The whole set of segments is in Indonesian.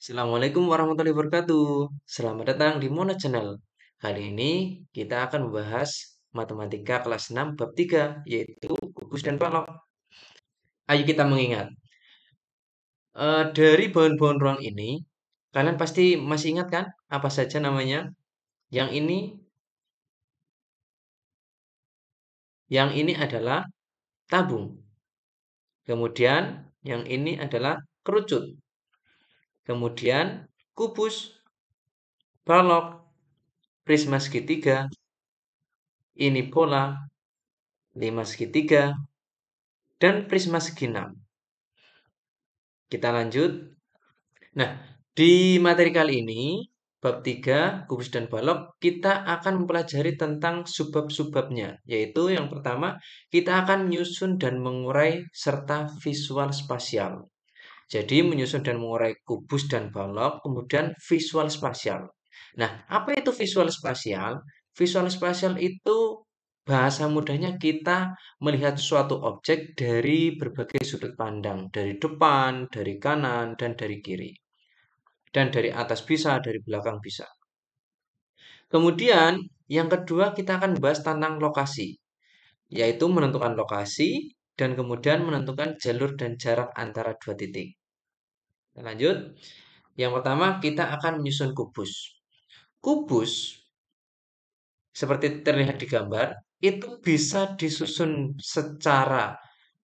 Assalamualaikum warahmatullahi wabarakatuh. Selamat datang di Mona Channel. Kali ini kita akan membahas matematika kelas 6 bab 3 yaitu gugus dan palok. Ayo kita mengingat. E, dari bahan-bahan ruang ini, kalian pasti masih ingat kan apa saja namanya? Yang ini yang ini adalah tabung. Kemudian yang ini adalah kerucut kemudian kubus, balok, prisma segitiga, ini pola lima segitiga, dan prisma segi enam Kita lanjut. Nah, di materi kali ini, bab 3, kubus dan balok, kita akan mempelajari tentang subbab-subbabnya, yaitu yang pertama, kita akan menyusun dan mengurai serta visual spasial. Jadi menyusun dan mengurai kubus dan balok, kemudian visual spasial. Nah, apa itu visual spasial? Visual spasial itu bahasa mudahnya kita melihat suatu objek dari berbagai sudut pandang, dari depan, dari kanan, dan dari kiri. Dan dari atas bisa, dari belakang bisa. Kemudian, yang kedua kita akan bahas tentang lokasi, yaitu menentukan lokasi dan kemudian menentukan jalur dan jarak antara dua titik lanjut. Yang pertama, kita akan menyusun kubus. Kubus, seperti terlihat di gambar, itu bisa disusun secara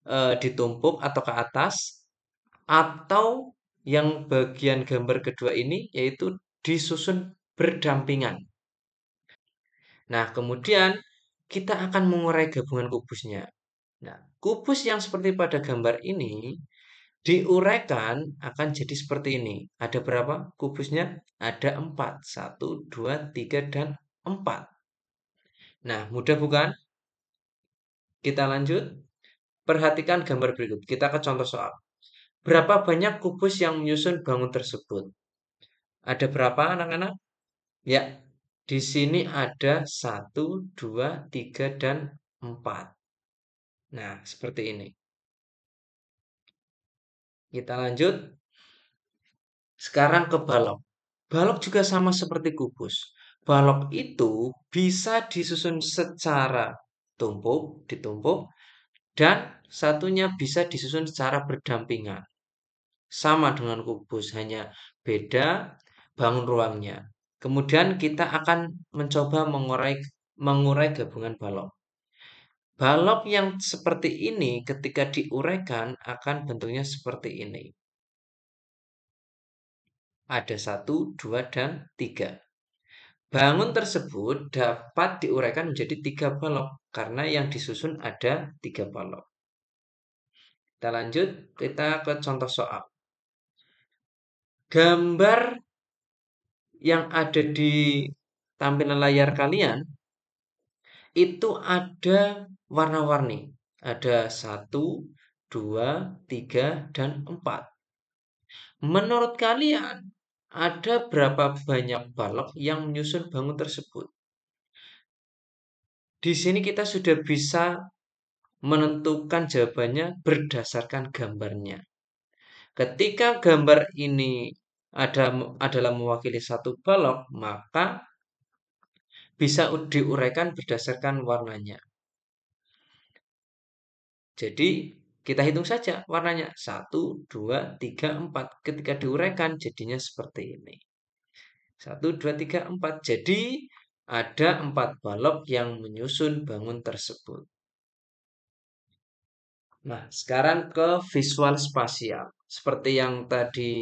e, ditumpuk atau ke atas, atau yang bagian gambar kedua ini, yaitu disusun berdampingan. Nah, kemudian kita akan mengurai gabungan kubusnya. Nah, kubus yang seperti pada gambar ini diuraikan akan jadi seperti ini. Ada berapa kubusnya? Ada 4. 1, 2, 3, dan 4. Nah, mudah bukan? Kita lanjut. Perhatikan gambar berikut. Kita ke contoh soal. Berapa banyak kubus yang menyusun bangun tersebut? Ada berapa anak-anak? Ya, di sini ada 1, 2, 3, dan 4. Nah, seperti ini. Kita lanjut. Sekarang ke balok. Balok juga sama seperti kubus. Balok itu bisa disusun secara tumpuk, ditumpuk, dan satunya bisa disusun secara berdampingan. Sama dengan kubus, hanya beda bangun ruangnya. Kemudian kita akan mencoba mengurai mengurai gabungan balok. Balok yang seperti ini ketika diuraikan akan bentuknya seperti ini. Ada satu, dua, dan tiga. Bangun tersebut dapat diuraikan menjadi tiga balok karena yang disusun ada tiga balok. Kita lanjut, kita ke contoh soal. Gambar yang ada di tampilan layar kalian itu ada warna-warni. Ada satu, dua, tiga, dan empat. Menurut kalian, ada berapa banyak balok yang menyusun bangun tersebut? Di sini kita sudah bisa menentukan jawabannya berdasarkan gambarnya. Ketika gambar ini ada adalah mewakili satu balok, maka bisa diuraikan berdasarkan warnanya. Jadi kita hitung saja warnanya 1, 2, 3, 4. Ketika diuraikan jadinya seperti ini. 1, 2, 3, 4. Jadi ada empat balok yang menyusun bangun tersebut. Nah, sekarang ke visual spasial. Seperti yang tadi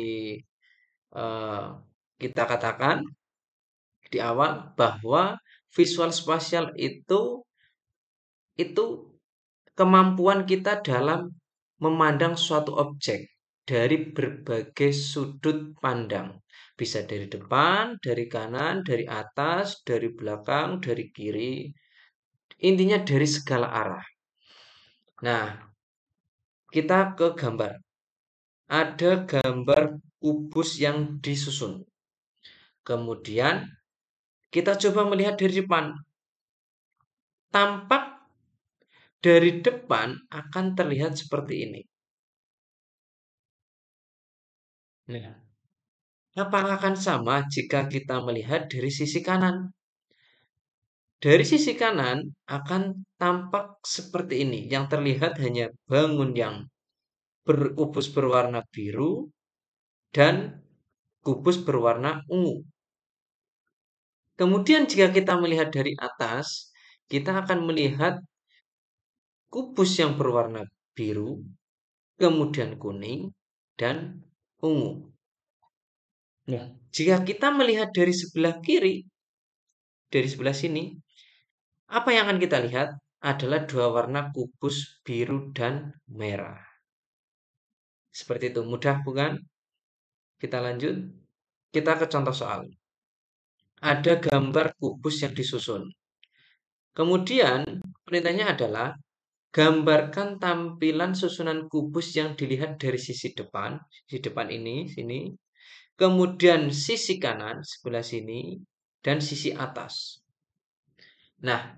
eh, kita katakan di awal bahwa visual spasial itu itu kemampuan kita dalam memandang suatu objek dari berbagai sudut pandang. Bisa dari depan, dari kanan, dari atas, dari belakang, dari kiri. Intinya dari segala arah. Nah, kita ke gambar. Ada gambar kubus yang disusun. Kemudian kita coba melihat dari depan. Tampak dari depan akan terlihat seperti ini. Nah, apakah akan sama jika kita melihat dari sisi kanan? Dari sisi kanan akan tampak seperti ini, yang terlihat hanya bangun yang berupus berwarna biru dan kubus berwarna ungu. Kemudian jika kita melihat dari atas, kita akan melihat kubus yang berwarna biru, kemudian kuning, dan ungu. Nah, jika kita melihat dari sebelah kiri, dari sebelah sini, apa yang akan kita lihat adalah dua warna kubus biru dan merah. Seperti itu, mudah bukan? Kita lanjut. Kita ke contoh soal ada gambar kubus yang disusun. Kemudian perintahnya adalah gambarkan tampilan susunan kubus yang dilihat dari sisi depan, sisi depan ini, sini. Kemudian sisi kanan sebelah sini dan sisi atas. Nah,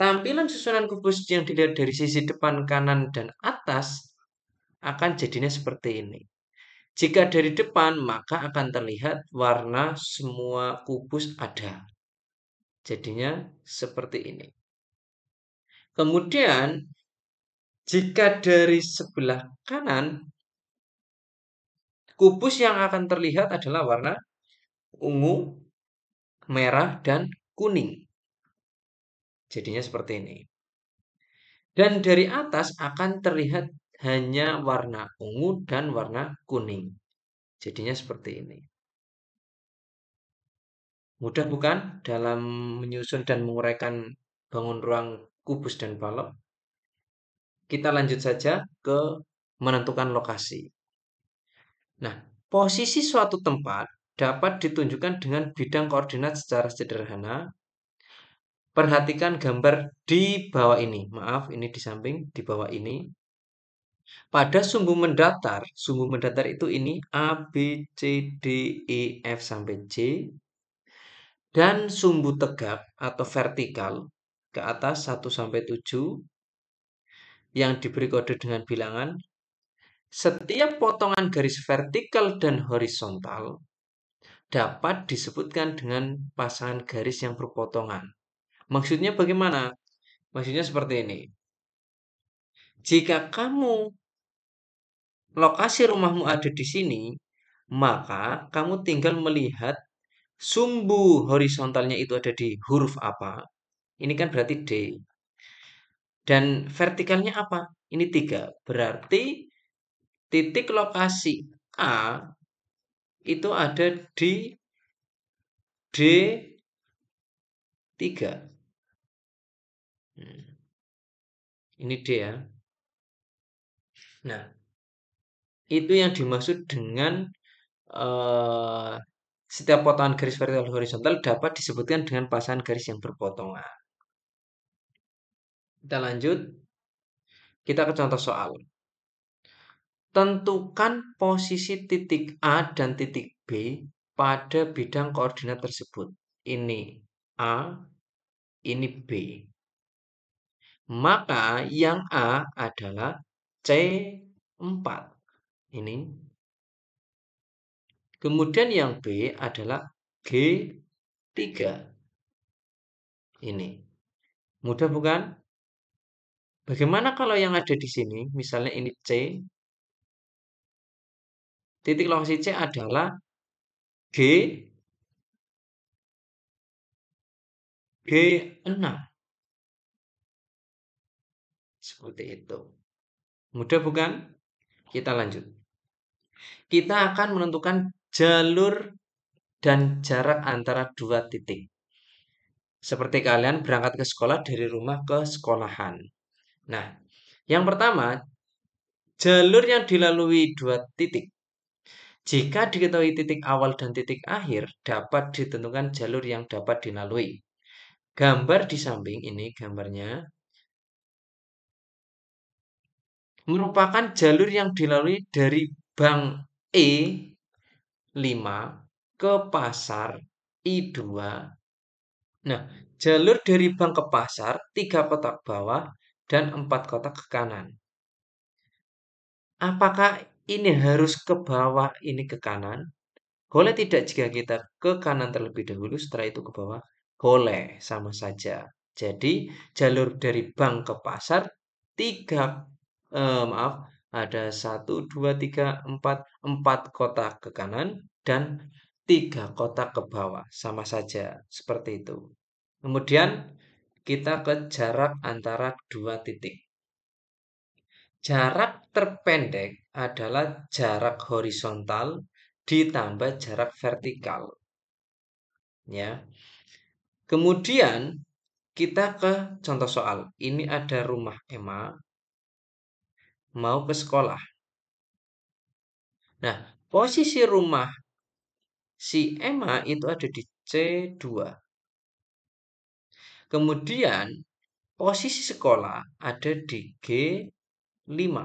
tampilan susunan kubus yang dilihat dari sisi depan, kanan, dan atas akan jadinya seperti ini. Jika dari depan, maka akan terlihat warna semua kubus ada. Jadinya seperti ini. Kemudian, jika dari sebelah kanan, kubus yang akan terlihat adalah warna ungu, merah, dan kuning. Jadinya seperti ini. Dan dari atas akan terlihat hanya warna ungu dan warna kuning. Jadinya seperti ini. Mudah bukan dalam menyusun dan menguraikan bangun ruang kubus dan balok? Kita lanjut saja ke menentukan lokasi. Nah, posisi suatu tempat dapat ditunjukkan dengan bidang koordinat secara sederhana. Perhatikan gambar di bawah ini. Maaf, ini di samping, di bawah ini. Pada sumbu mendatar, sumbu mendatar itu ini A, B, C, D, E, F sampai J. Dan sumbu tegap atau vertikal ke atas 1 sampai 7 yang diberi kode dengan bilangan setiap potongan garis vertikal dan horizontal dapat disebutkan dengan pasangan garis yang berpotongan. Maksudnya bagaimana? Maksudnya seperti ini. Jika kamu lokasi rumahmu ada di sini, maka kamu tinggal melihat sumbu horizontalnya itu ada di huruf apa. Ini kan berarti D. Dan vertikalnya apa? Ini tiga. Berarti titik lokasi A itu ada di D3. Hmm. Ini D ya. Nah, itu yang dimaksud dengan uh, setiap potongan garis vertikal horizontal dapat disebutkan dengan pasangan garis yang berpotongan. Kita lanjut. Kita ke contoh soal. Tentukan posisi titik A dan titik B pada bidang koordinat tersebut. Ini A, ini B. Maka yang A adalah C4 ini. Kemudian yang B adalah G3 ini. Mudah bukan? Bagaimana kalau yang ada di sini, misalnya ini C, titik lokasi C adalah G, G6. Seperti itu. Mudah bukan? Kita lanjut. Kita akan menentukan jalur dan jarak antara dua titik. Seperti kalian berangkat ke sekolah dari rumah ke sekolahan. Nah, yang pertama, jalur yang dilalui dua titik. Jika diketahui titik awal dan titik akhir, dapat ditentukan jalur yang dapat dilalui. Gambar di samping ini gambarnya merupakan jalur yang dilalui dari bank E5 ke pasar I2. Nah, jalur dari bank ke pasar tiga kotak bawah dan empat kotak ke kanan. Apakah ini harus ke bawah, ini ke kanan? Boleh tidak jika kita ke kanan terlebih dahulu, setelah itu ke bawah? Boleh, sama saja. Jadi, jalur dari bank ke pasar tiga eh, maaf, ada 1, 2, 3, 4, 4 kotak ke kanan dan 3 kotak ke bawah. Sama saja, seperti itu. Kemudian kita ke jarak antara dua titik. Jarak terpendek adalah jarak horizontal ditambah jarak vertikal. Ya. Kemudian kita ke contoh soal. Ini ada rumah Emma mau ke sekolah. Nah, posisi rumah si Emma itu ada di C2. Kemudian posisi sekolah ada di G5.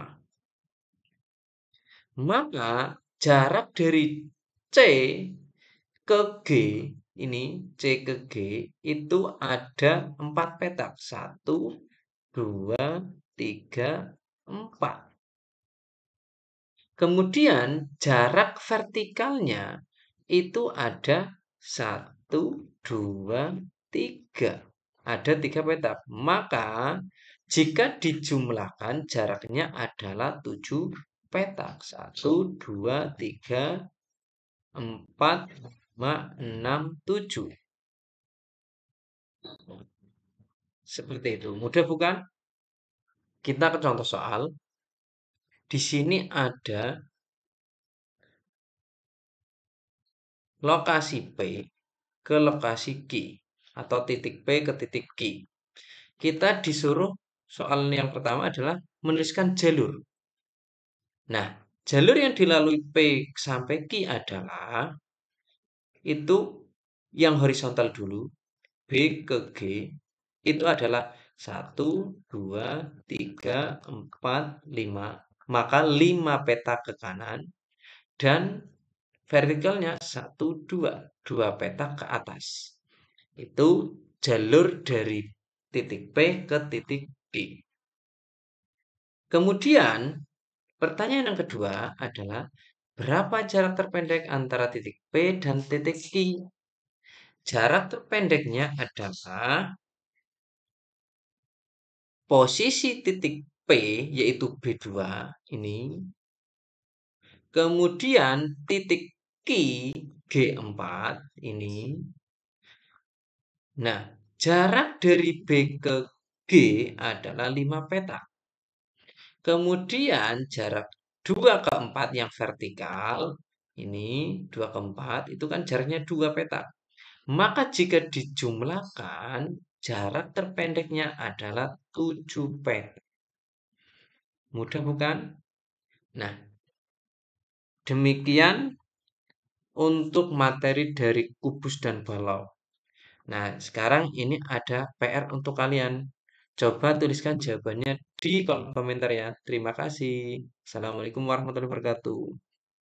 Maka jarak dari C ke G ini C ke G itu ada 4 petak. 1, 2, 3, 4. Kemudian jarak vertikalnya itu ada 1, 2, 3. Ada tiga petak. Maka jika dijumlahkan jaraknya adalah 7 petak. 1, 2, 3, 4, 5, 6, 7. Seperti itu. Mudah bukan? Kita ke contoh soal. Di sini ada lokasi P ke lokasi Q atau titik P ke titik Q. Kita disuruh soal yang pertama adalah menuliskan jalur. Nah, jalur yang dilalui P sampai Q adalah itu yang horizontal dulu, B ke G, itu adalah 1, 2, 3, 4, 5. Maka 5 peta ke kanan dan vertikalnya 1, 2, 2 peta ke atas. Itu jalur dari titik P ke titik B. Kemudian pertanyaan yang kedua adalah berapa jarak terpendek antara titik P dan titik Q? Jarak terpendeknya adalah posisi titik P yaitu B2 ini. Kemudian titik Q G4 ini. Nah, jarak dari B ke G adalah 5 petak. Kemudian jarak 2 ke 4 yang vertikal, ini 2 ke 4, itu kan jaraknya 2 petak. Maka jika dijumlahkan, jarak terpendeknya adalah 7 P. Mudah bukan? Nah, demikian untuk materi dari kubus dan balau. Nah, sekarang ini ada PR untuk kalian. Coba tuliskan jawabannya di kolom komentar ya. Terima kasih. Assalamualaikum warahmatullahi wabarakatuh.